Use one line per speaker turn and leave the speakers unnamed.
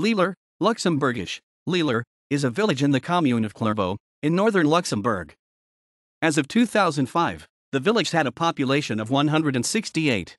Lieler, Luxembourgish, Lieler, is a village in the commune of Clairvaux, in northern Luxembourg. As of 2005, the village had a population of 168.